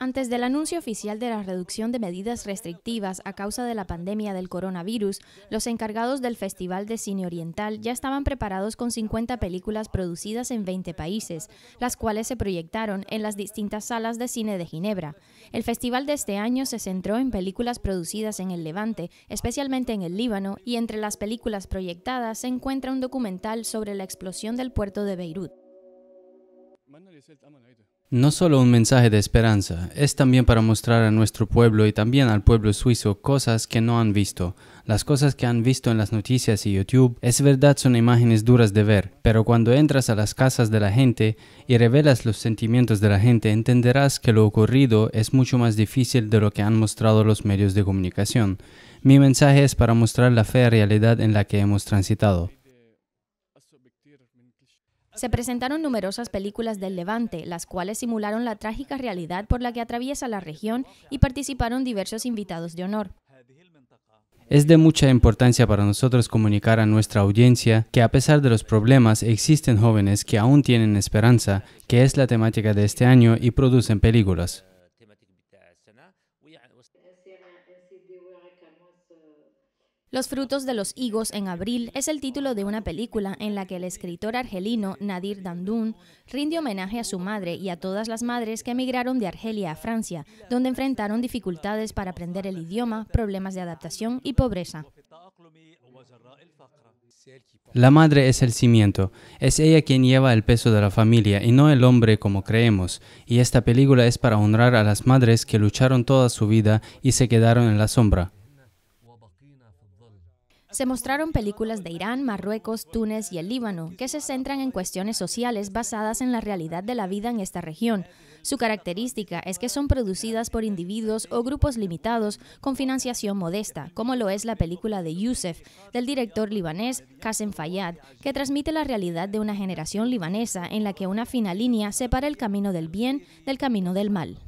Antes del anuncio oficial de la reducción de medidas restrictivas a causa de la pandemia del coronavirus, los encargados del Festival de Cine Oriental ya estaban preparados con 50 películas producidas en 20 países, las cuales se proyectaron en las distintas salas de cine de Ginebra. El festival de este año se centró en películas producidas en el Levante, especialmente en el Líbano, y entre las películas proyectadas se encuentra un documental sobre la explosión del puerto de Beirut. No solo un mensaje de esperanza, es también para mostrar a nuestro pueblo y también al pueblo suizo cosas que no han visto. Las cosas que han visto en las noticias y YouTube es verdad son imágenes duras de ver, pero cuando entras a las casas de la gente y revelas los sentimientos de la gente entenderás que lo ocurrido es mucho más difícil de lo que han mostrado los medios de comunicación. Mi mensaje es para mostrar la fea realidad en la que hemos transitado. Se presentaron numerosas películas del Levante, las cuales simularon la trágica realidad por la que atraviesa la región y participaron diversos invitados de honor. Es de mucha importancia para nosotros comunicar a nuestra audiencia que a pesar de los problemas existen jóvenes que aún tienen esperanza, que es la temática de este año y producen películas. Los frutos de los higos en abril es el título de una película en la que el escritor argelino Nadir Dandoun rinde homenaje a su madre y a todas las madres que emigraron de Argelia a Francia, donde enfrentaron dificultades para aprender el idioma, problemas de adaptación y pobreza. La madre es el cimiento, es ella quien lleva el peso de la familia y no el hombre como creemos, y esta película es para honrar a las madres que lucharon toda su vida y se quedaron en la sombra. Se mostraron películas de Irán, Marruecos, Túnez y el Líbano, que se centran en cuestiones sociales basadas en la realidad de la vida en esta región. Su característica es que son producidas por individuos o grupos limitados con financiación modesta, como lo es la película de Youssef, del director libanés Qasem Fayyad, que transmite la realidad de una generación libanesa en la que una fina línea separa el camino del bien del camino del mal.